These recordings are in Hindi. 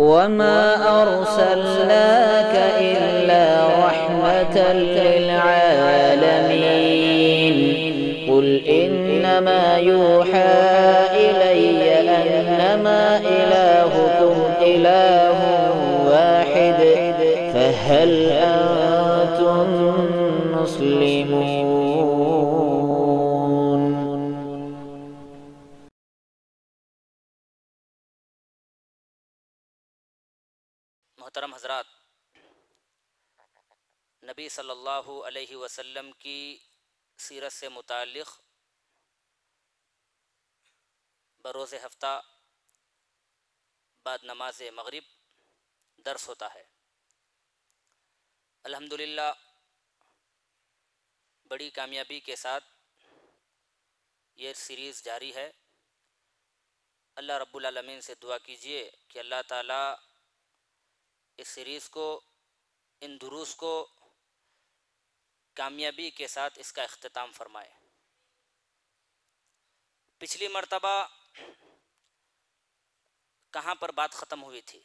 وما أرسلناك إلا رحمة للعالمين قل إنما يوحى सल्लल्लाहु अलैहि वसल्लम की सीरत से मुतक़ बरोज़ हफ्ता बाद नमाज मगरिब दर्स होता है अल्हम्दुलिल्लाह बड़ी कामयाबी के साथ ये सीरीज़ जारी है अल्लाह रब्बुल रबालमीन से दुआ कीजिए कि अल्लाह ताला इस सीरीज़ को इन दुरूस को कामयाबी के साथ इसका अख्ताम फरमाए पिछली मरतबा कहाँ पर बात ख़त्म हुई थी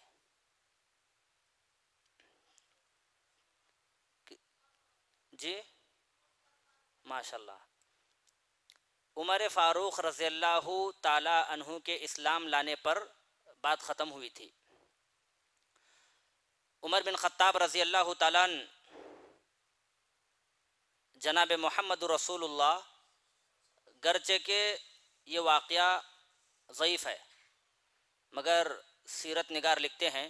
जी माशाल्लाह उमर फ़ारूक़ रज़ील्लाहु ताला अनहु के इस्लाम लाने पर बात ख़त्म हुई थी उमर बिन ख़त्ताब रज़ी अल्लाह तन जनाब मोहम्मद रसूल गर्चे के ये वाक़ ज़यीफ़ है मगर सीरत निगार लिखते हैं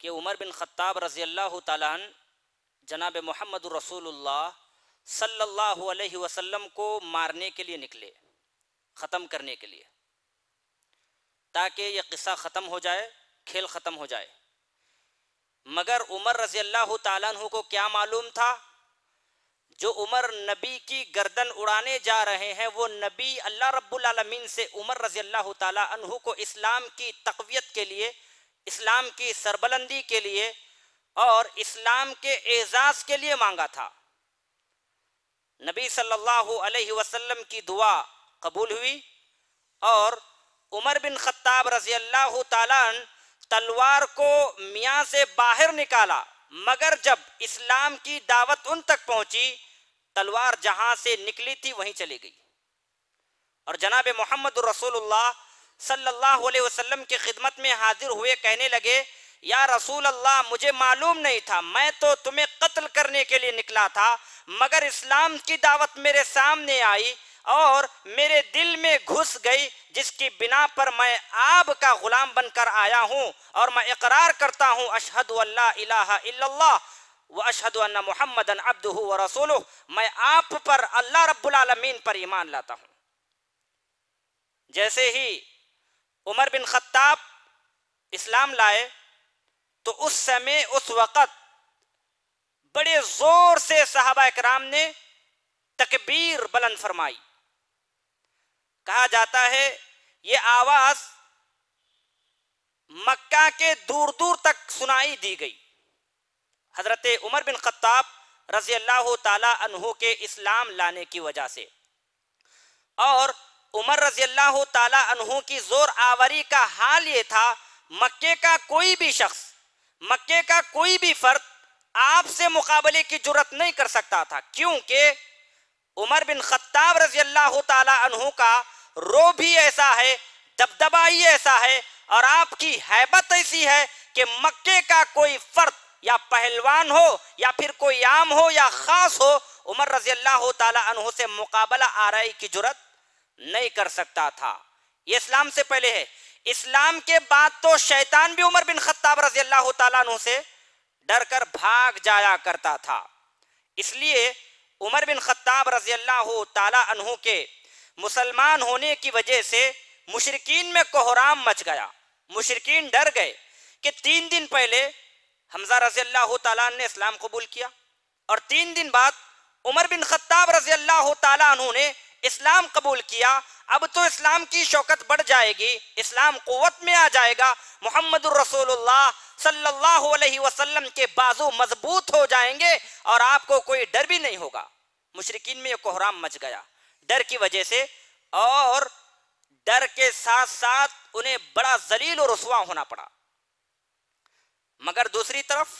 कि उमर बिन ख़त्ताब रज़ी अल्लाह तन जनाब मोहम्मद रसूलुल्लाह सल्लल्लाहु अलैहि वसल्लम को मारने के लिए निकले ख़त्म करने के लिए ताकि ये किस्सा ख़त्म हो जाए खेल ख़त्म हो जाए मगर उमर रज़ी अल्लाह तु को क्या मालूम था जो उमर नबी की गर्दन उड़ाने जा रहे हैं वो नबी अल्लाह रब्बुल से उमर रजी अल्लाह तहु को इस्लाम की तकवीत के लिए इस्लाम की सरबलंदी के लिए और इस्लाम के एजाज के लिए मांगा था नबी सल्लल्लाहु अलैहि वसल्लम की दुआ कबूल हुई और उमर बिन खत्ताब रजी अल्लाह तलवार को मियाँ से बाहर निकाला मगर जब इस्लाम की दावत उन तक पहुंची तलवार जहां से निकली थी वहीं चली गई और जनाब मोहम्मद रसूलुल्लाह सल्लल्लाहु अलैहि वसल्लम की खिदमत में हाजिर हुए कहने लगे या रसूल अल्लाह मुझे मालूम नहीं था मैं तो तुम्हें कत्ल करने के लिए निकला था मगर इस्लाम की दावत मेरे सामने आई और मेरे दिल में घुस गई जिसकी बिना पर मैं आप का गुलाम बनकर आया हूँ और मैं इकरार करता हूँ अशहद अल्लाह व अशहद मोहम्मद अब्द व रसोल मैं आप पर अल्लाह रब्बुलमीन पर ईमान लाता हूं जैसे ही उमर बिन खत्ताब इस्लाम लाए तो उस समय उस वक़्त बड़े ज़ोर से साहबा कराम ने तकबीर बुलंद फरमाई कहा जाता है ये आवाज़ मक्का के दूर दूर तक सुनाई दी गई हज़रत उमर बिन ख़त्ताब रज़ी अल्लाह तहों के इस्लाम लाने की वजह से और उमर रज़ी अल्लाह तला की ज़ोर आवरी का हाल ये था मक्के का कोई भी शख्स मक्के का कोई भी फ़र्द आपसे मुकाबले की जरूरत नहीं कर सकता था क्योंकि उमर बिन खत्ताब रजी अल्लाह तला का रो भी ऐसा है दबदबाई ऐसा है और आपकी हैबत ऐसी है कि मक्के का कोई फर्द या पहलवान हो या फिर कोई आम हो या खास हो उमर रजी अल्लाह तह से मुकाबला आरई की जरूरत नहीं कर सकता था ये इस्लाम से पहले है इस्लाम के बाद तो शैतान भी उमर बिन खत्ताब रजी अल्लाह तु से डर कर भाग जाया करता था इसलिए उमर बिन खत्ताब रजी अल्लाह तु के मुसलमान होने की वजह से मुशरकिन में कोहराम मच गया मुशरकिन डर गए कि तीन दिन पहले हमजा रजी अल्लाह तला ने इस्लाम कबूल किया और तीन दिन बाद उमर बिन खत्ताब रजी अल्लाह तु ने इस्लाम कबूल किया अब तो इस्लाम की शौकत बढ़ जाएगी इस्लाम कुत में आ जाएगा मोहम्मद वसल्लम के बाजू मजबूत हो जाएंगे और आपको कोई डर भी नहीं होगा मुशरकिन में कोहराम मच गया डर की वजह से और डर के साथ साथ उन्हें बड़ा जलील और रसुआ होना पड़ा मगर दूसरी तरफ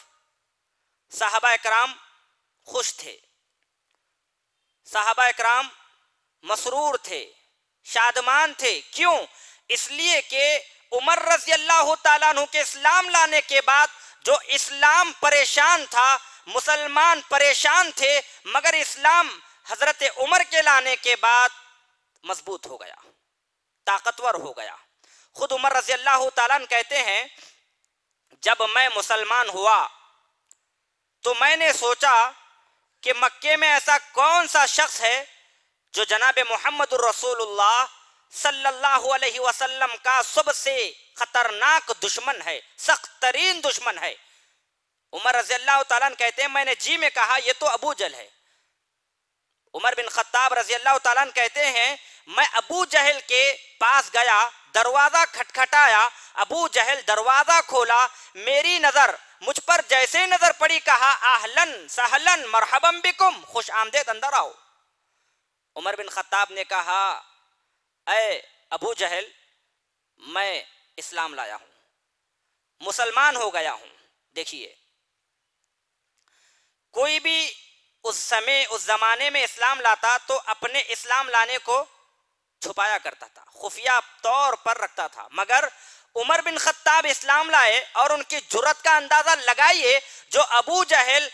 साहबा कराम खुश थे साहबा कराम मसरूर थे शादमान थे क्यों इसलिए कि उमर रजी अल्लाह तु के इस्लाम लाने के बाद जो इस्लाम परेशान था मुसलमान परेशान थे मगर इस्लाम हजरत उमर के लाने के बाद मजबूत हो गया ताकतवर हो गया खुद उमर रजी अल्लाह तहते हैं जब मैं मुसलमान हुआ तो मैंने सोचा कि मक्के में ऐसा कौन सा शख्स है जो जनाब मोहम्मद रसूलुल्लाह सल्लल्लाहु अलैहि वसल्लम का सबसे खतरनाक दुश्मन है सख्त तरीन दुश्मन है उमर रजी अल्लाह तन कहते हैं मैंने जी में कहा यह तो अबू जल है उमर बिन खत्ताब रजी अल्लाह तन कहते हैं मैं अबू जहल के पास गया दरवाज़ा खटखटाया अबू जहल दरवाज़ा खोला मेरी नज़र मुझ पर जैसे नज़र पड़ी कहा आहलन सहलन मरहबम बिकुम खुश आमदेद अंदर आओ उमर बिन खत्ताब ने कहा अय अबू जहल मैं इस्लाम लाया हूं मुसलमान हो गया हूं देखिए कोई भी उस समय उस ज़माने में इस्लाम लाता तो अपने इस्लाम लाने को छुपाया करता था खुफिया तौर पर रखता था मगर उमर बिन खत्ताब इस्लाम लाए और उनकी जुरत का अंदाज़ा लगाइए जो अबू जहल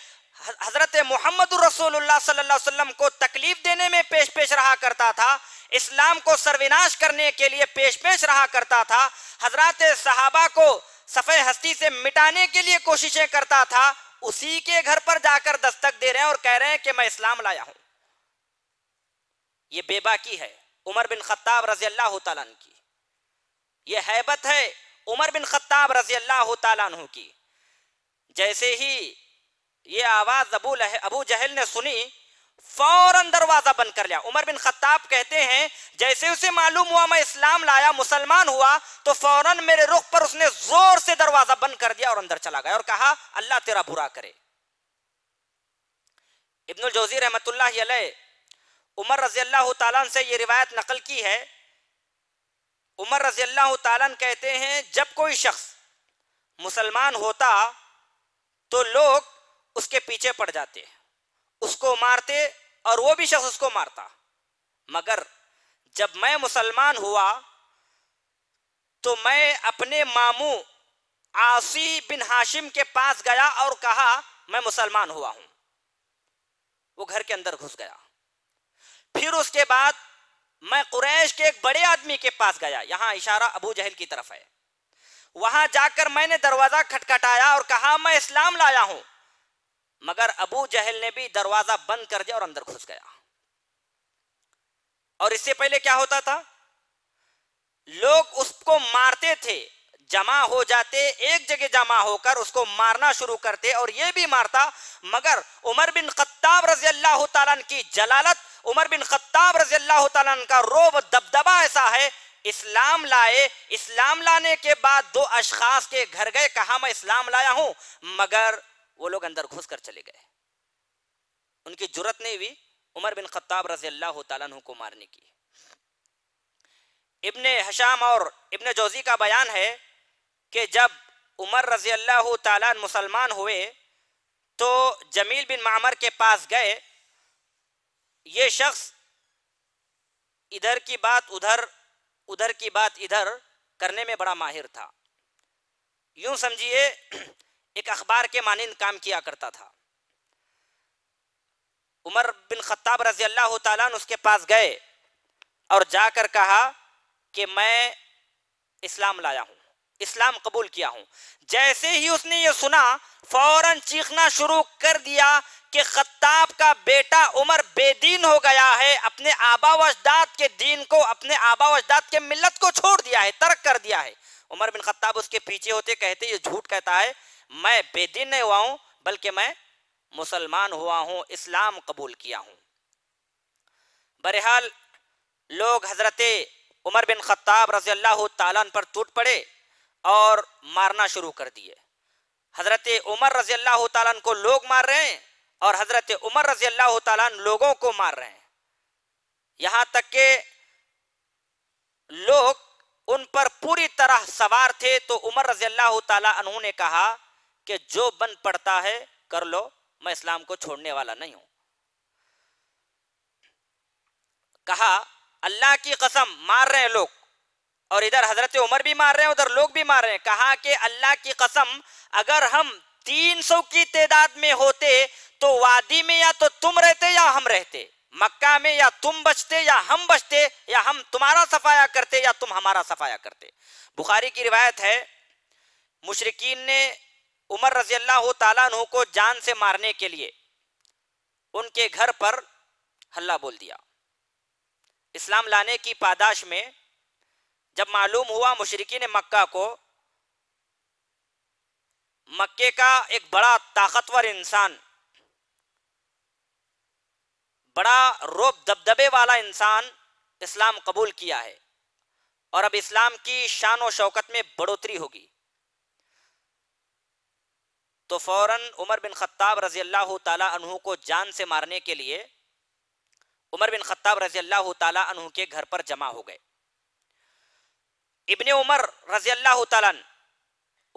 हज़रत मोहम्मद वसल्लम को तकलीफ देने में पेश पेश रहा करता था इस्लाम को सर्विनाश करने के लिए पेश पेश रहा करता था हजरत साहबा को सफ़े हस्ती से मिटाने के लिए कोशिशें करता था उसी के घर पर जाकर दस्तक दे रहे हैं और कह रहे हैं कि मैं इस्लाम लाया हूं ये बेबाकी है उमर बिन खत्ताब रजी अल्लाह तन की यह हैबत है उमर बिन खत्ताब रजी अल्लाह तु की जैसे ही ये आवाज़ अबू अबू जहल ने सुनी फौरन दरवाज़ा बंद कर लिया उमर बिन खत्ताब कहते हैं जैसे उसे मालूम हुआ मैं इस्लाम लाया मुसलमान हुआ तो फौरन मेरे रुख पर उसने जोर से दरवाज़ा बंद कर दिया और अंदर चला गया और कहा अल्लाह तेरा बुरा करे इब्नुल जौजी रहमतुल्लाह अलैह उमर रजी अल्लाह तन से ये रिवायत नकल की है उमर रजी अल्लाह तन कहते हैं जब कोई शख्स मुसलमान होता तो लोग उसके पीछे पड़ जाते उसको मारते और वो भी शख्स उसको मारता मगर जब मैं मुसलमान हुआ तो मैं अपने मामू आसी बिन हाशिम के पास गया और कहा मैं मुसलमान हुआ हूं वो घर के अंदर घुस गया फिर उसके बाद मैं कुरैश के एक बड़े आदमी के पास गया यहां इशारा अबू जहल की तरफ है वहां जाकर मैंने दरवाजा खटखटाया और कहा मैं इस्लाम लाया हूं मगर अबू जहल ने भी दरवाजा बंद कर दिया और अंदर घुस गया और इससे पहले क्या होता था लोग उसको मारते थे जमा हो जाते एक जगह जमा होकर उसको मारना शुरू करते और ये भी मारता मगर उमर बिन खत्ताब रजी अल्लाह की जलालत उमर बिन खत्ताब रजी अल्लाह का रोब दबदबा ऐसा है इस्लाम लाए इस्लाम लाने के बाद दो अशखास के घर गए कहा मैं इस्लाम लाया हूं मगर वो लोग अंदर घुस कर चले गए उनकी जरूरत नहीं हुई उमर बिन खत्ताब रजी अल्लाह को मारने की इब्ने हशाम और इब्ने जोजी का बयान है कि जब उमर रजी अल्लाह ताला मुसलमान हुए तो जमील बिन मामर के पास गए ये शख्स इधर की बात उधर उधर की बात इधर करने में बड़ा माहिर था यूं समझिए एक अखबार के मानंद काम किया करता था उमर बिन खत्ताब रजी अल्लाह ताला उसके पास गए और जाकर कहा कि मैं इस्लाम लाया हूँ इस्लाम कबूल किया हूं जैसे ही उसने ये सुना फौरन चीखना शुरू कर दिया कि खत्ताब का बेटा उमर बेदीन हो गया है अपने आबा वजदाद के दीन को अपने आबा वजदाद के मिलत को छोड़ दिया है तर्क कर दिया है उमर बिन खत्ताब उसके पीछे होते कहते ये झूठ कहता है मैं बेदीन नहीं हुआ हूं बल्कि मैं मुसलमान हुआ हूं इस्लाम कबूल किया हूं बरहाल लोग हजरत उमर बिन खत्ताब रजी अल्लाह पर टूट पड़े और मारना शुरू कर दिए हज़रत उमर रजी अल्लाह तन को लोग मार रहे हैं और हज़रत उमर रजी अल्लाह तन लोगों को मार रहे हैं यहां तक के लोग उन पर पूरी तरह सवार थे तो उमर रजी अल्लाह तन ने कहा कि जो बन पड़ता है कर लो मैं इस्लाम को छोड़ने वाला नहीं हूं कहा अल्लाह की कसम मार रहे हैं लोग और इधर हजरत उमर भी मार रहे हैं उधर लोग भी मार रहे हैं कहा कि अल्लाह की कसम अगर हम 300 की तादाद में होते तो वादी में या तो तुम रहते या हम रहते मक्का में या तुम बचते या हम बचते या हम तुम्हारा सफाया करते या तुम हमारा सफाया करते बुखारी की रिवायत है मुशरकिन ने उमर रजी अल्लाह तु को जान से मारने के लिए उनके घर पर हल्ला बोल दिया इस्लाम लाने की पादाश में जब मालूम हुआ मुशरकिन मक्का को मक्के का एक बड़ा ताकतवर इंसान बड़ा रोब दबदबे वाला इंसान इस्लाम कबूल किया है और अब इस्लाम की शान और शौकत में बढ़ोतरी होगी तो फौरन उमर बिन खत्ताब रजी अल्लाह तु को जान से मारने के लिए उमर बिन खत्ताब रजी अल्लाह तु के घर पर जमा हो गए इब्ने उमर रजी अल्लाह तन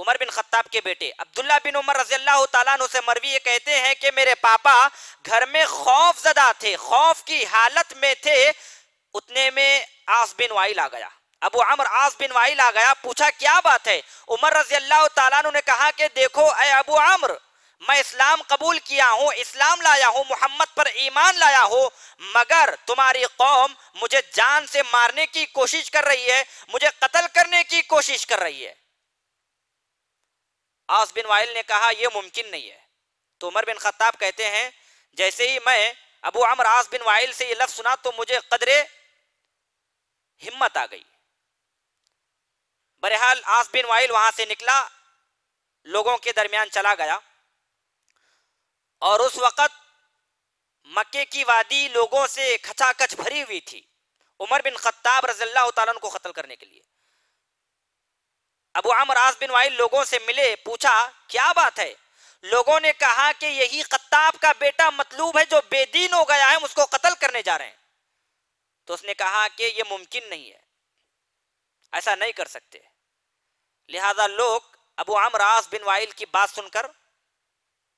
उमर बिन खत्ताब के बेटे अब्दुल्ला बिन उमर रजी अल्लाह तन से मरवी ये कहते हैं कि मेरे पापा घर में खौफ जदा थे खौफ की हालत में थे उतने में आस बिन वाइल आ गया अब अमर आस बिन वाइल आ गया पूछा क्या बात है उमर रजी अल्लाह तन ने कहा कि देखो अय अबू आम्र मैं इस्लाम कबूल किया हूँ इस्लाम लाया हूँ मोहम्मद पर ईमान लाया हूँ मगर तुम्हारी कौम मुझे जान से मारने की कोशिश कर रही है मुझे कत्ल करने की कोशिश कर रही है आस बिन वाइल ने कहा यह मुमकिन नहीं है तो उमर बिन खत्ताब कहते हैं जैसे ही मैं अबू अमर आस बिन वाइल से यह लफ्ज़ सुना तो मुझे कदरे हिम्मत आ गई बरहाल आस बिन वाइल वहां से निकला लोगों के दरमियान चला गया और उस वक़्त मक्के की वादी लोगों से खचाखच भरी हुई थी उमर बिन खत्ताब रजल्ला को कत्ल करने के लिए अबू आमर आस बिन वाइल लोगों से मिले पूछा क्या बात है लोगों ने कहा कि यही खत्ताब का बेटा मतलूब है जो बेदीन हो गया है उसको कत्ल करने जा रहे हैं तो उसने कहा कि यह मुमकिन नहीं है ऐसा नहीं कर सकते लिहाजा लोग अबू रास बिन वाइल की बात सुनकर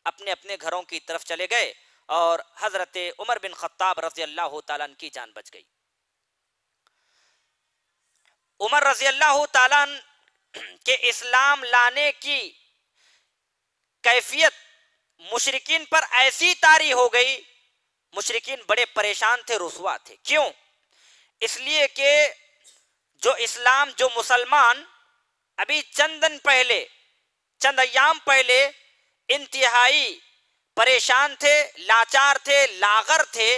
अपने अपने घरों की तरफ चले गए और हज़रत उमर बिन खत्ताब रजी अल्लाह की जान बच गई उमर रजी अल्लाह के इस्लाम लाने की कैफियत मुशरकिन पर ऐसी तारी हो गई मुशरकिन बड़े परेशान थे रसुआ थे क्यों इसलिए कि जो इस्लाम जो मुसलमान अभी चंदन पहले चंद अयाम पहले इंतहाई परेशान थे लाचार थे लागर थे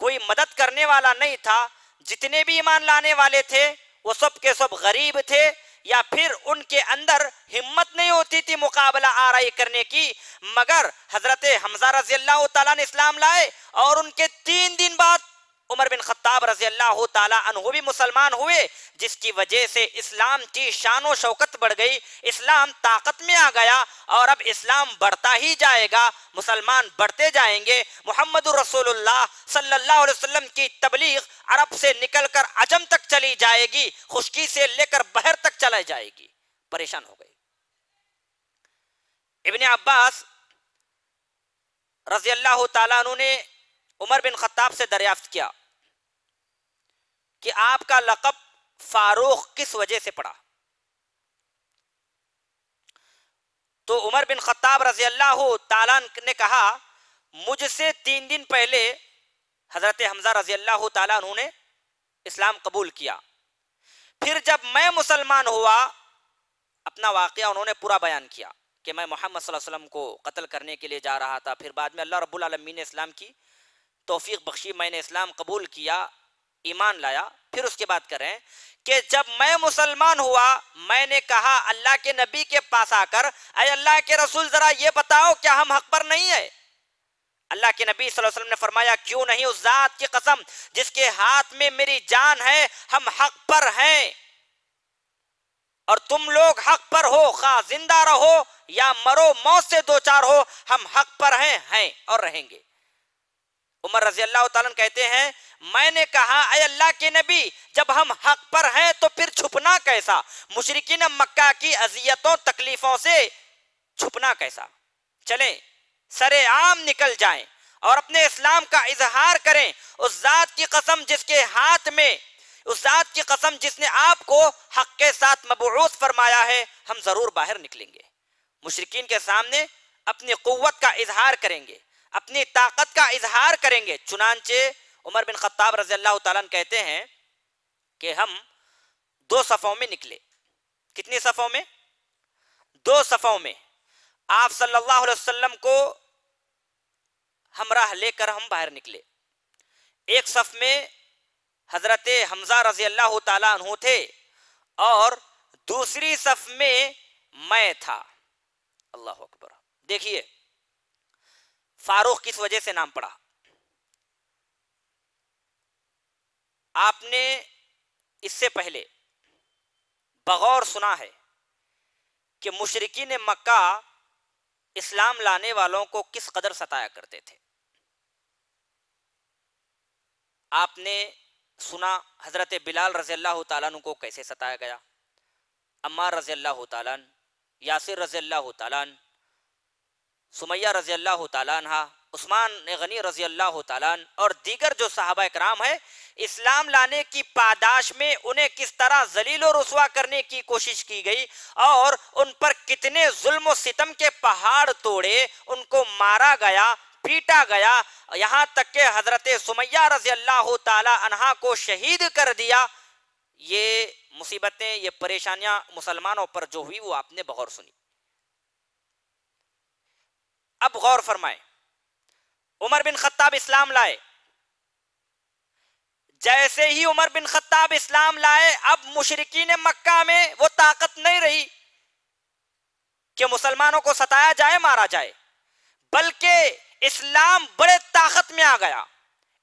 कोई मदद करने वाला नहीं था जितने भी ईमान लाने वाले थे वो सब के सब गरीब थे या फिर उनके अंदर हिम्मत नहीं होती थी मुकाबला आ रही करने की मगर हजरत हमजा रजी अल्लाह ने इस्लाम लाए और उनके तीन दिन बाद उमर बिन खत्ताब रजी अल्लाह तु भी मुसलमान हुए जिसकी वजह से इस्लाम की शान शौकत बढ़ गई इस्लाम ताकत में आ गया और अब इस्लाम बढ़ता ही जाएगा मुसलमान बढ़ते जाएंगे मोहम्मद रसूलुल्लाह सल्लल्लाहु अलैहि वसल्लम की तबलीग अरब से निकल कर अजम तक चली जाएगी खुशकी से लेकर बहर तक चलाई जाएगी परेशान हो गई इबन अब्बास रजी अल्लाह तु ने उमर बिन खत्ताब से दरियाफ्त किया कि आपका लकब फारूख किस वजह से पड़ा तो उमर बिन खत्ताब रजी अल्लाह तला ने कहा मुझसे तीन दिन पहले हजरत हमजा रजी अल्लाह तला ने इस्लाम कबूल किया फिर जब मैं मुसलमान हुआ अपना वाक़ उन्होंने पूरा बयान किया कि मैं मोहम्मद को कत्ल करने के लिए जा रहा था फिर बाद में अल्लाह रबुल आलमी ने इस्लाम की तोफ़ी बख्शी मैंने इस्लाम कबूल किया ईमान लाया फिर उसके बाद करें कि जब मैं मुसलमान हुआ मैंने कहा अल्लाह के नबी के पास आकर अरे अल्लाह के रसूल ज़रा ये बताओ क्या हम हक पर नहीं है अल्लाह के नबी वसल्लम ने फरमाया क्यों नहीं उस जात की कसम जिसके हाथ में मेरी जान है हम हक पर हैं और तुम लोग हक पर हो खा जिंदा रहो या मरो मौत से दो चार हो हम हक पर हैं हैं और रहेंगे उमर रजी अल्लाह कहते हैं मैंने कहा अय अल्लाह के नबी जब हम हक पर हैं तो फिर छुपना कैसा मुशरकिन मक्का की अजियतों तकलीफों से छुपना कैसा चले सरे आम निकल जाए और अपने इस्लाम का इजहार करें उस जात की कसम जिसके हाथ में उस जात की कसम जिसने आपको हक के साथ मबरूस फरमाया है हम जरूर बाहर निकलेंगे मुशरकिन के सामने अपनी कुत का इजहार करेंगे अपनी ताकत का इजहार करेंगे चुनानचे उमर बिन खत्ताब रजी अल्लाह तन कहते हैं कि हम दो सफ़ों में निकले कितनी सफ़ों में दो सफ़ों में आप सल्लल्लाहु अलैहि वसल्लम को हमराह लेकर हम बाहर निकले एक सफ़ में हज़रत हमज़ा रजी अल्लाह तु थे और दूसरी सफ़ में मैं था अल्लाह अकबर देखिए फारूक किस वजह से नाम पड़ा आपने इससे पहले बगौर सुना है कि मुशरकिन मक्का इस्लाम लाने वालों को किस कदर सताया करते थे आपने सुना हज़रत बिलाल रज़ी अल्लाह तु को कैसे सताया गया अम्मा रज़ी अल्लाह तन यासिर रज़ी अल्लाह सुमैया रजी अल्लाह तहा उस्मान गनी रजी अल्लाह तला और दीगर जो साहबा कराम है इस्लाम लाने की पादाश में उन्हें किस तरह जलील और करने की कोशिश की गई और उन पर कितने जुल्म सितम के पहाड़ तोड़े उनको मारा गया पीटा गया यहाँ तक के हजरत सुमैया रजी अल्लाह तला को शहीद कर दिया ये मुसीबतें ये परेशानियां मुसलमानों पर जो हुई वो आपने बहुत सुनी अब गौर फरमाए उमर बिन खत्ताब इस्लाम लाए जैसे ही उमर बिन खत्ताब इस्लाम लाए अब मुशरकिन मक्का में वो ताकत नहीं रही कि मुसलमानों को सताया जाए मारा जाए बल्कि इस्लाम बड़े ताकत में आ गया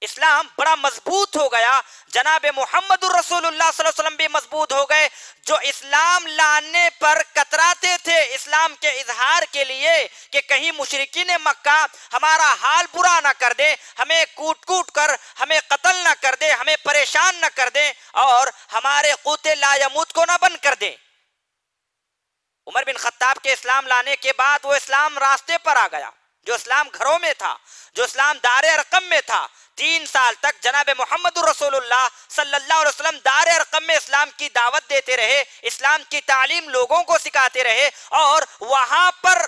इस्लाम बड़ा मजबूत हो गया जनाब मोहम्मद भी मजबूत हो गए जो इस्लाम लाने पर कतराते थे इस्लाम के इजहार के लिए कि कहीं मुशरकी ने मक्का हमारा हाल बुरा ना कर दे हमें कूट कूट कर हमें कत्ल ना कर दे हमें परेशान ना कर दे और हमारे कूते लायमूत को ना बंद कर दे उमर बिन खत्ताब के इस्लाम लाने के बाद वो इस्लाम रास्ते पर आ गया जो इस्लाम घरों में था जो इस्लाम दार रकम में था तीन साल तक जनाब मोहम्मद सल्लाम दार रकम में इस्लाम की दावत देते रहे इस्लाम की तालीम लोगों को सिखाते रहे और वहां पर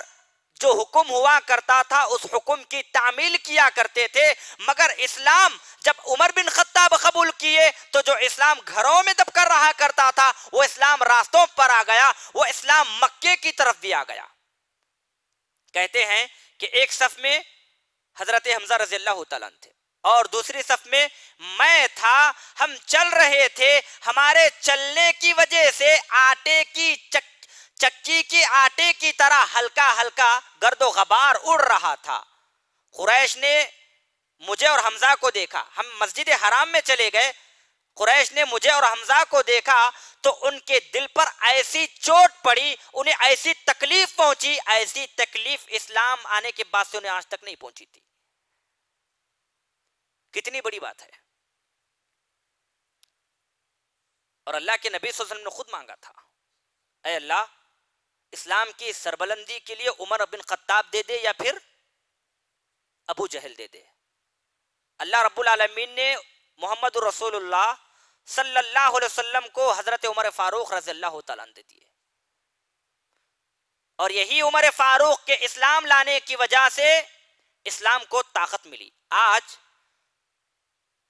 जो हुक्म हुआ करता था उस हुक्म की तामील किया करते थे मगर इस्लाम जब उमर बिन खत्ताब कबूल किए तो जो इस्लाम घरों में दबकर रहा करता था वो इस्लाम रास्तों पर आ गया वो इस्लाम मक्के की तरफ भी आ गया कहते हैं कि एक सफ में हजरत हमजा रजी थे और दूसरी सफ में मैं था हम चल रहे थे हमारे चलने की वजह से आटे की चक, चक्की के आटे की तरह हल्का हल्का गर्दो गबार उड़ रहा था कुरैश ने मुझे और हमजा को देखा हम मस्जिद हराम में चले गए कुरैश ने मुझे और हमजा को देखा तो उनके दिल पर ऐसी चोट पड़ी उन्हें ऐसी तकलीफ पहुंची ऐसी तकलीफ इस्लाम आने के बाद से उन्हें आज तक नहीं पहुंची थी कितनी बड़ी बात है और अल्लाह के नबी वसल्लम ने खुद मांगा था अरे अल्लाह इस्लाम की सरबलंदी के लिए उमर बिन खत्ताब दे दे या फिर अबू जहल दे दे अल्लाह रब्बुल आलमीन ने मोहम्मद रसूलुल्लाह सल्लल्लाहु अलैहि वसल्लम को हजरत उमर फारूक रजी अल्लाह देती है और यही उमर फारूक के इस्लाम लाने की वजह से इस्लाम को ताकत मिली आज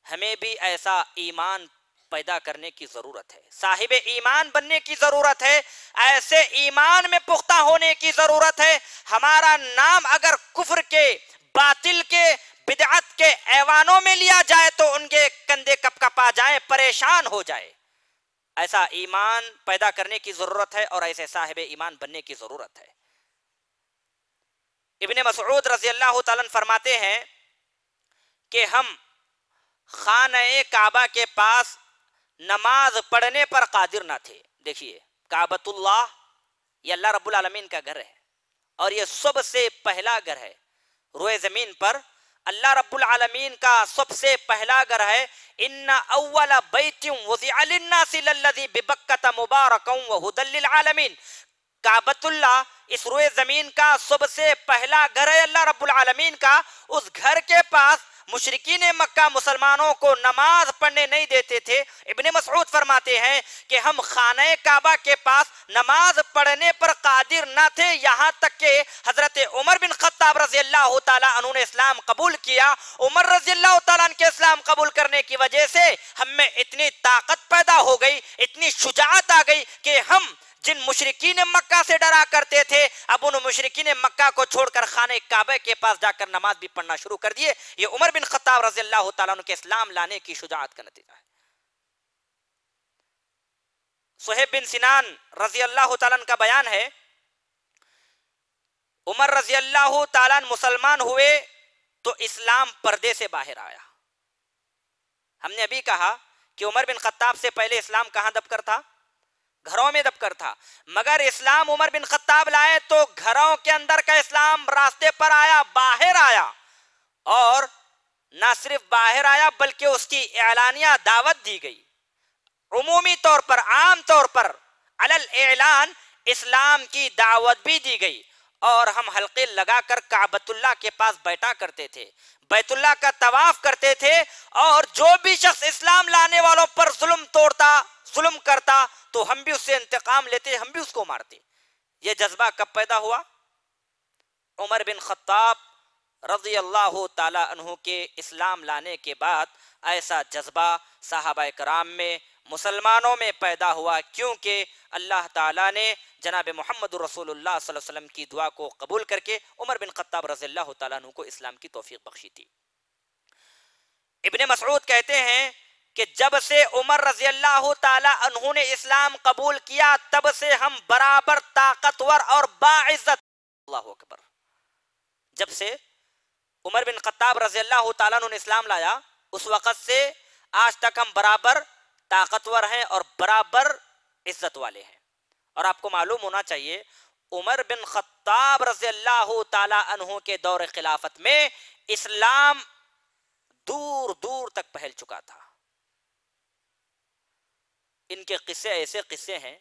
हमें भी ऐसा ईमान पैदा करने की जरूरत है साहिब ईमान बनने की जरूरत है ऐसे ईमान में पुख्ता होने की जरूरत है हमारा नाम अगर कुफर के बातिल के बिदअत के ऐवानों में लिया जाए तो उनके कंधे कपकपा जाए परेशान हो जाए ऐसा ईमान पैदा करने की जरूरत है और ऐसे साहिब ईमान बनने की जरूरत है इबन मसरूद रजी अल्लाह फरमाते हैं कि हम खान काबा के पास नमाज पढ़ने पर कादिर ना थे देखिए काबतुल्लाह ये अल्लाह रब्बुल आलमीन का घर है और ये सबसे पहला घर है रोए ज़मीन पर अल्लाह रब्बुल आलमीन का सबसे पहला घर है इन्ना अव्वला बैतुम वुज़िअ लिन्नासि लल्लज़ी बिबक्कत मुबारकम व हुदल लिल आलमीन काबतुल्ला इस रुए जमीन का सबसे पहला घर है अल्लाह रब्बुल आलमीन का उस घर के पास ने मक्का मुसलमानों को नमाज पढ़ने नहीं देते थे इब्ने मसूद फरमाते हैं कि हम खाने काबा के पास नमाज पढ़ने पर कादिर ना थे यहाँ तक के हजरत उमर बिन खत्ताब रजी अल्लाह इस्लाम कबूल किया उमर रजील्ला के इस्लाम कबूल करने की वजह से हमें इतनी ताकत पैदा हो गई इतनी शुजात आ गई कि हम जिन मुशरकिन मक्का से डरा करते थे अब उन मुशरकिन मक्का को छोड़कर खाने काबे के पास जाकर नमाज भी पढ़ना शुरू कर दिए ये उमर बिन खत्ताब रजील्ला के इस्लाम लाने की शुजात का नतीजा है सुहेब बिन सिनान रजी अल्लाह का बयान है उमर रजी अल्लाह तला मुसलमान हुए तो इस्लाम पर्दे से बाहर आया हमने अभी कहा कि उमर बिन खत्ताब से पहले इस्लाम कहां दबकर था घरों में दबकर था मगर इस्लाम उमर बिन खत्ताब लाए तो घरों के अंदर का इस्लाम रास्ते पर आया बाहर आया और ना सिर्फ बाहर आया बल्कि उसकी ऐलानिया दावत दी गई उमूमी तौर पर आम तौर पर अलल ऐलान इस्लाम की दावत भी दी गई और हम हल्के लगाकर काबतुल्ला के पास बैठा करते थे बैतुल्ला का तवाफ करते थे और जो भी शख्स इस्लाम लाने वालों पर जुल्म तोड़ता जुल्म करता तो हम भी उससे इंतकाम लेते हम भी उसको मारते ये जज्बा कब पैदा हुआ उमर बिन खत्ताब रजी अल्लाह तला के इस्लाम लाने के बाद ऐसा जज्बा साहबा कराम में मुसलमानों में पैदा हुआ क्योंकि अल्लाह ताला ने जनाब मोहम्मद रसूलुल्लाह वसल्लम की दुआ को कबूल करके उमर बिन खत्ताब रजील्ला तु को इस्लाम की तोफ़ी बख्शी थी इबन मसरूद कहते हैं कि जब से उमर रजी अल्लाह तु ने इस्लाम कबूल किया तब से हम बराबर ताकतवर और बाइजत अल्लाह अकबर जब से उमर बिन खत्ताब रजी अल्लाह तु ने इस्लाम लाया उस वक़्त से आज तक हम बराबर ताकतवर हैं और बराबर इज्जत वाले हैं और आपको मालूम होना चाहिए उमर बिन खत्ताब रजी अल्लाह तहों के दौर खिलाफत में इस्लाम दूर दूर तक फैल चुका था इनके किस्से ऐसे किस्से हैं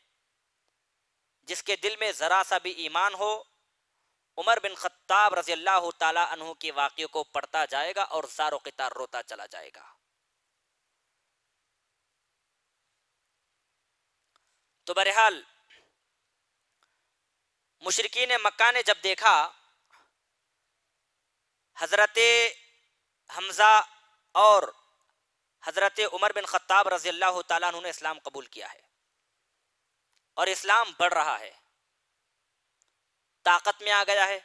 जिसके दिल में ज़रा सा भी ईमान हो उमर बिन खत्ताब रजी अल्लाह तहों के वाक्य को पढ़ता जाएगा और जारो कितार रोता चला जाएगा तो बहरहाल ने मक्का ने जब देखा हज़रत हमज़ा और हज़रत उमर बिन ख़त्ताब रज़ी अल्लाह तुमने इस्लाम कबूल किया है और इस्लाम बढ़ रहा है ताकत में आ गया है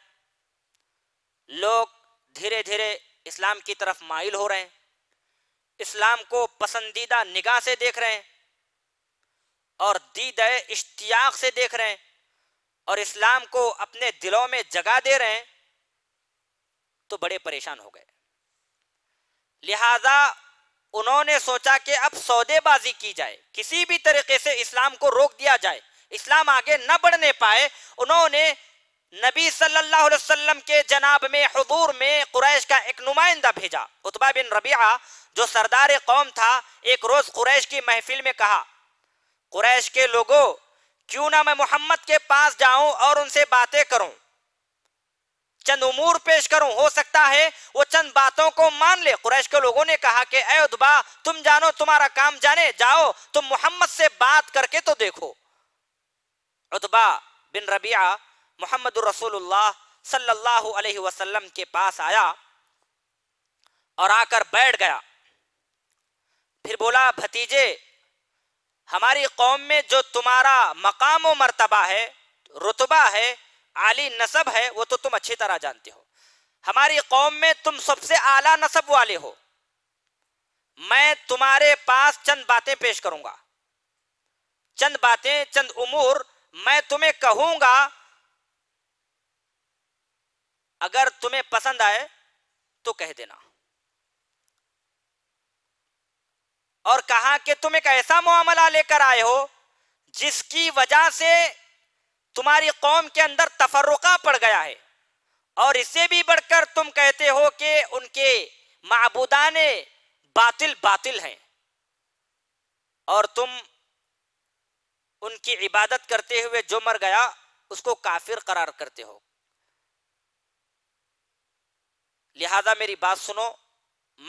लोग धीरे धीरे इस्लाम की तरफ माइल हो रहे हैं इस्लाम को पसंदीदा निगाह से देख रहे हैं और दीद इश्तियाक से देख रहे हैं और इस्लाम को अपने दिलों में जगा दे रहे हैं तो बड़े परेशान हो गए लिहाजा उन्होंने सोचा कि अब सौदेबाजी की जाए किसी भी तरीके से इस्लाम को रोक दिया जाए इस्लाम आगे न बढ़ने पाए उन्होंने नबी सल्लल्लाहु अलैहि वसल्लम के जनाब में हजूर में कुरैश का एक नुमाइंदा भेजा उतबा बिन रबिया जो सरदार कौम था एक रोज़ कुरैश की महफिल में कहा कुरैश के लोगों क्यों ना मैं मोहम्मद के पास जाऊं और उनसे बातें करूं चंद उमूर पेश करूं हो सकता है वो चंद बातों को मान ले कुरैश के लोगों ने कहा कि अयोधबा तुम जानो तुम्हारा काम जाने जाओ तुम मोहम्मद से बात करके तो देखो उदबा बिन रबिया मोहम्मद रसूलुल्लाह सल्लल्लाहु अलैहि वसल्लम के पास आया और आकर बैठ गया फिर बोला भतीजे हमारी कौम में जो तुम्हारा मकाम व मरतबा है रुतबा है आली नसब है वो तो तुम अच्छी तरह जानते हो हमारी कौम में तुम सबसे आला नसब वाले हो मैं तुम्हारे पास चंद बातें पेश करूंगा चंद बातें चंद उमूर मैं तुम्हें कहूंगा अगर तुम्हें पसंद आए तो कह देना और कहा कि तुम एक ऐसा मामला लेकर आए हो जिसकी वजह से तुम्हारी कौम के अंदर तफरुका पड़ गया है और इससे भी बढ़कर तुम कहते हो कि उनके मबूदाने बातिल बातिल हैं और तुम उनकी इबादत करते हुए जो मर गया उसको काफिर करार करते हो लिहाजा मेरी बात सुनो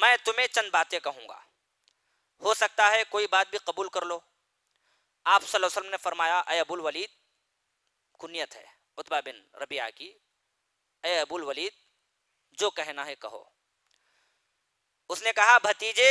मैं तुम्हें चंद बातें कहूंगा हो सकता है कोई बात भी कबूल कर लो आप वसल्लम ने फरमाया अय अबुल वलीद कुनियत है उतबा बिन रबिया की अय अबुल वलीद जो कहना है कहो उसने कहा भतीजे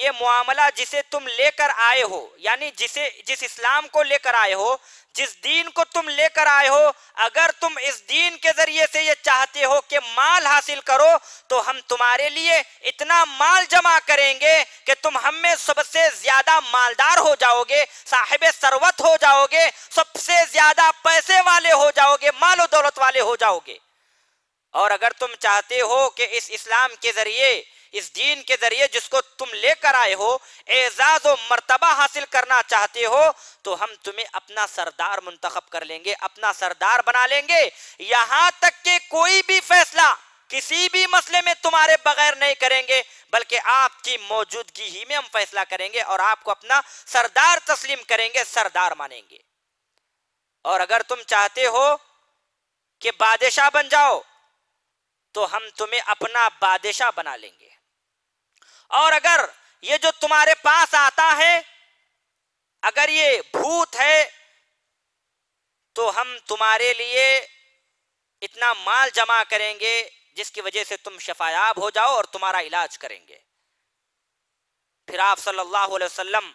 ये मामला जिसे तुम लेकर आए हो यानी जिसे जिस इस्लाम को लेकर आए हो जिस दीन को तुम लेकर आए हो अगर तुम इस दीन के जरिए से ये चाहते हो कि माल हासिल करो तो हम तुम्हारे लिए इतना माल जमा करेंगे कि तुम हम में सबसे ज्यादा मालदार हो जाओगे साहिब सरवत हो जाओगे सबसे ज्यादा पैसे वाले हो जाओगे मालो दौलत वाले हो जाओगे और अगर तुम चाहते हो कि इस इस्लाम के जरिए इस दीन के जरिए जिसको तुम लेकर आए हो एजाज व मरतबा हासिल करना चाहते हो तो हम तुम्हें अपना सरदार मुंतखब कर लेंगे अपना सरदार बना लेंगे यहां तक कि कोई भी फैसला किसी भी मसले में तुम्हारे बगैर नहीं करेंगे बल्कि आपकी मौजूदगी ही में हम फैसला करेंगे और आपको अपना सरदार तस्लीम करेंगे सरदार मानेंगे और अगर तुम चाहते हो कि बादशाह बन जाओ तो हम तुम्हें अपना बादशाह बना लेंगे और अगर ये जो तुम्हारे पास आता है अगर ये भूत है तो हम तुम्हारे लिए इतना माल जमा करेंगे जिसकी वजह से तुम शफायाब हो जाओ और तुम्हारा इलाज करेंगे फिर आप सल्लल्लाहु अलैहि वसल्लम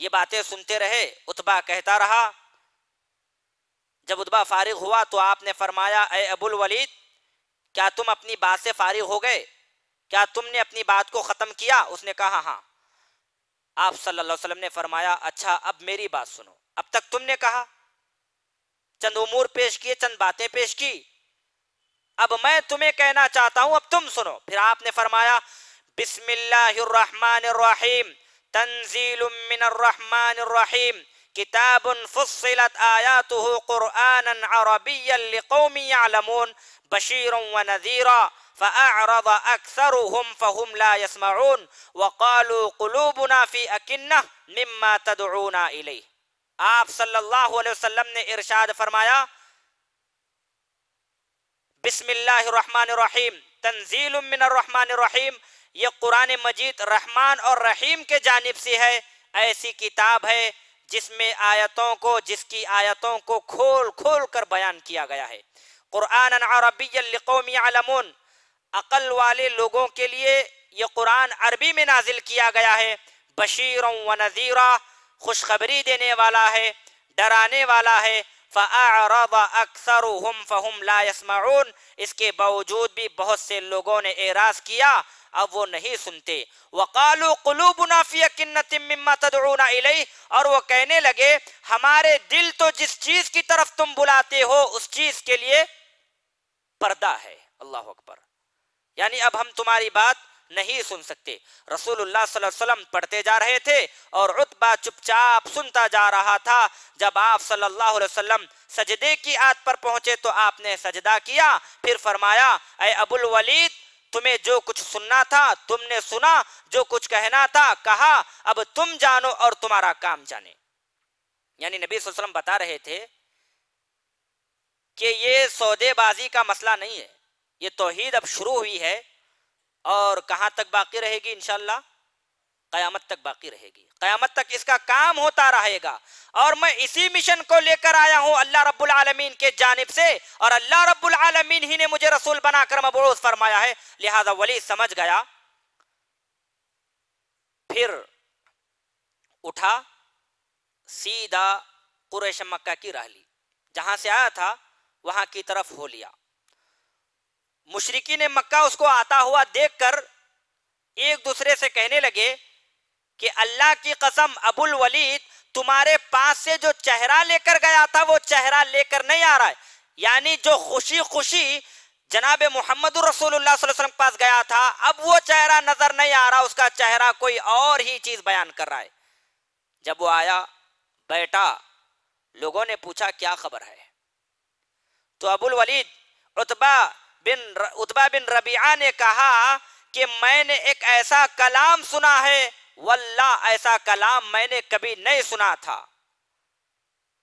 ये बातें सुनते रहे उतबा कहता रहा जब उतबा फारिग हुआ तो आपने फरमाया ए अबुल वलीद क्या तुम अपनी बात से फारिग हो गए क्या तुमने अपनी बात को ख़त्म किया उसने कहा हाँ आप सल्लल्लाहु अलैहि वसल्लम ने फरमाया अच्छा अब मेरी बात सुनो अब तक तुमने कहा चंद उमूर पेश किए चंद बातें पेश की अब मैं तुम्हें कहना चाहता हूं अब तुम सुनो फिर आपने फरमाया बिस्मिल्लाहिर्रहमानिर्रहीम तंजीलुम मिनर्रहमानिर्रहीम किताबुन फुस्सिलत आयातुहु कुरआनन अरबिय्यन लिकौमिन यअलमून बशीर व नज़ीरा فأعرض أكثرهم فهم لا يسمعون وقالوا قلوبنا في أكنة مما تدعونا إليه आप सल्लल्लाहु अलैहि वसल्लम ने इरशाद फरमाया बिस्मिल्लाहिर्रहमानिर्रहीम तंजील मिन रहमानिर्रहीम ये कुरान मजीद रहमान और रहीम के जानिब से है ऐसी किताब है जिसमें आयतों को जिसकी आयतों को खोल खोल कर बयान किया गया है कुरान अरबीकौमियालमून अक़ल वाले लोगों के लिए ये कुरान अरबी में नाजिल किया गया है बशीर व नज़ीरा खुशखबरी देने वाला है डराने वाला है फ़ारब अक्सर हम फ़हम लासमाउन इसके बावजूद भी बहुत से लोगों ने एराज किया अब वो नहीं सुनते वकालू مِّمَّا تَدْعُونَ إِلَيْهِ और वो कहने लगे हमारे दिल तो जिस चीज़ की तरफ तुम बुलाते हो उस चीज़ के लिए पर्दा है अल्लाह अकबर यानी अब हम तुम्हारी बात नहीं सुन सकते रसूलुल्लाह सल्लल्लाहु अलैहि वसल्लम पढ़ते जा रहे थे और रुतबा चुपचाप सुनता जा रहा था जब आप सल्लल्लाहु अलैहि वसल्लम सजदे की आत पर पहुंचे तो आपने सजदा किया फिर फरमाया अय अबुल वलीद तुम्हें जो कुछ सुनना था तुमने सुना जो कुछ कहना था कहा अब तुम जानो और तुम्हारा काम जाने यानी नबी वसल्लम बता रहे थे कि ये सौदेबाजी का मसला नहीं है ये तोहद अब शुरू हुई है और कहाँ तक बाकी रहेगी इनशाला क़यामत तक बाकी रहेगी क़यामत तक इसका काम होता रहेगा और मैं इसी मिशन को लेकर आया हूँ अल्लाह रब्बुल आलमीन के जानब से और अल्लाह रब्बुल आलमीन ही ने मुझे रसूल बनाकर मबरूस फरमाया है लिहाजा वली समझ गया फिर उठा सीधा कुरेश मक्का की राह ली जहां से आया था वहां की तरफ हो लिया मुशरकी ने मक्का उसको आता हुआ देखकर एक दूसरे से कहने लगे कि अल्लाह की कसम अबुल वलीद तुम्हारे पास से जो चेहरा लेकर गया था वो चेहरा लेकर नहीं आ रहा है यानी जो खुशी खुशी जनाब मोहम्मद रसूलुल्लाह के पास गया था अब वो चेहरा नजर नहीं आ रहा उसका चेहरा कोई और ही चीज बयान कर रहा है जब वो आया बैठा लोगों ने पूछा क्या खबर है तो अबुल वलीद उतबा बिन उतबा बिन रबिया ने कहा कि मैंने एक ऐसा कलाम सुना है वल्ला ऐसा कलाम मैंने कभी नहीं सुना था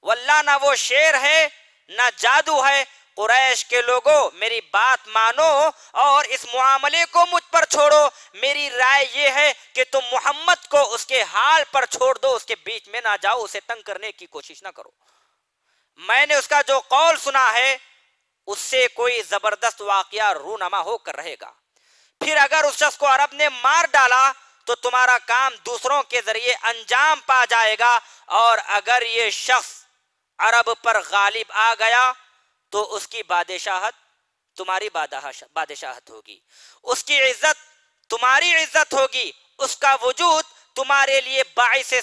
वल्ला ना वो शेर है ना जादू है कुरैश के लोगों मेरी बात मानो और इस मामले को मुझ पर छोड़ो मेरी राय ये है कि तुम मोहम्मद को उसके हाल पर छोड़ दो उसके बीच में ना जाओ उसे तंग करने की कोशिश ना करो मैंने उसका जो कौल सुना है उससे कोई जबरदस्त वाकया रूनमा होकर रहेगा फिर अगर उस शख्स को अरब ने मार डाला तो तुम्हारा काम दूसरों के जरिए अंजाम पा जाएगा और अगर ये शख्स अरब पर गालिब आ गया तो उसकी बादशाहत तुम्हारी बादशाहत होगी उसकी इज्जत तुम्हारी इज्जत होगी उसका वजूद तुम्हारे लिए बाईस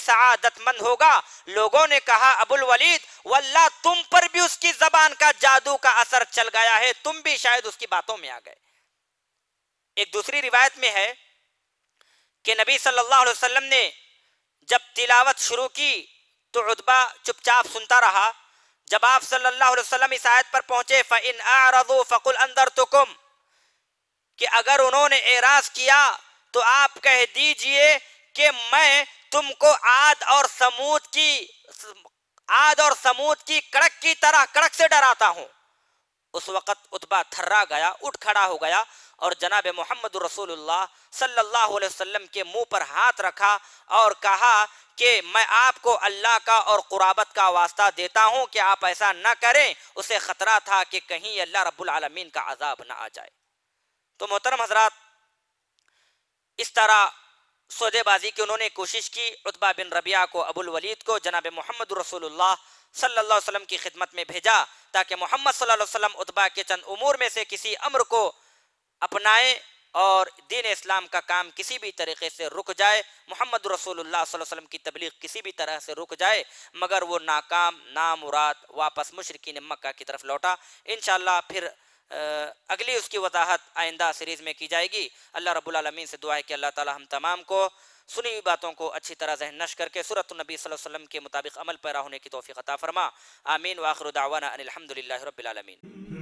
होगा लोगों ने कहा अबुल वलीद वल्ला तुम पर भी उसकी जबान का जादू का असर चल गया है तुम भी शायद उसकी बातों में आ गए एक दूसरी रिवायत में है कि नबी सल्लल्लाहु अलैहि वसल्लम ने जब तिलावत शुरू की तो उदबा चुपचाप सुनता रहा जब आप सल्लल्लाहु अलैहि वसल्लम इस आयत पर पहुंचे फ़िन आरदू फ़कुल अंदर तो कि अगर उन्होंने एराज किया तो आप कह दीजिए कि मैं तुमको आद और समूद की आद और समूद की कड़क की तरह कड़क से डराता हूं उस वक़्त उतबा थर्रा गया उठ खड़ा हो गया और जनाब मोहम्मद रसूलुल्लाह सल्लल्लाहु अलैहि वसल्लम के मुंह पर हाथ रखा और कहा कि मैं आपको अल्लाह का और कुराबत का वास्ता देता हूं कि आप ऐसा न करें उसे ख़तरा था कि कहीं अल्लाह रब्बुल आलमीन का अजाब ना आ जाए तो मोहतरम हजरात इस तरह सौदेबाजी की उन्होंने कोशिश की उतबा बिन रबिया को अबुल वलीद को जनाब मोहम्मद रसूलुल्लाह सल्लल्लाहु अलैहि वसल्लम की खिदमत में भेजा ताकि मोहम्मद सल्लल्लाहु अलैहि वसल्लम उतबा के चंद उमूर में से किसी अम्र को अपनाए और दीन इस्लाम का काम किसी भी तरीके से रुक जाए मोहम्मद रसूलुल्लाह वसल्लम की तबलीग किसी भी तरह से रुक जाए मगर वो नाकाम नामुराद वापस मुशरकिन मक्का की तरफ लौटा इन फिर अगली उसकी वजाहत आइंदा सीरीज़ में की जाएगी अल्लाह रबालमीन से दुआ है कि अल्लाह ताली हम तमाम को सुनी हुई बातों को अच्छी तरह जहन नश करके सूरत नबी वसल्लम के मुताबिक अमल पैरा होने की तोफ़ी ख़तः फरमा आमीन वाखरुदावाना अनिलहमदिल्ला रबालमीन